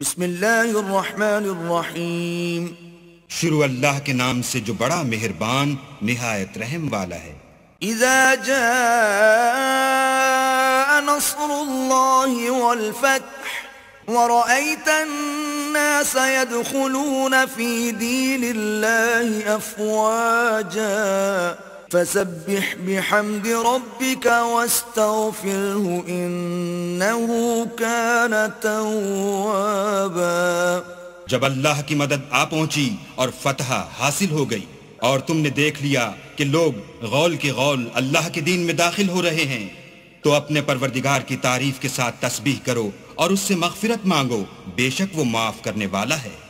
بسم الله الرحمن الرحيم شروع اللہ کے نام سے جو بڑا مہربان نہایت رحم والا ہے اذا جاء نصر الله والفتح ورأيت الناس يدخلون في دين الله أفواجاً فسبح بحمد ربک کان توابا جب اللہ کی مدد آ پہنچی اور فتح حاصل ہو گئی اور تم نے دیکھ لیا کہ لوگ غول کے غول اللہ کے دین میں داخل ہو رہے ہیں تو اپنے پروردگار کی تعریف کے ساتھ تسبیح کرو اور اس سے مغفرت مانگو بے شک وہ معاف کرنے والا ہے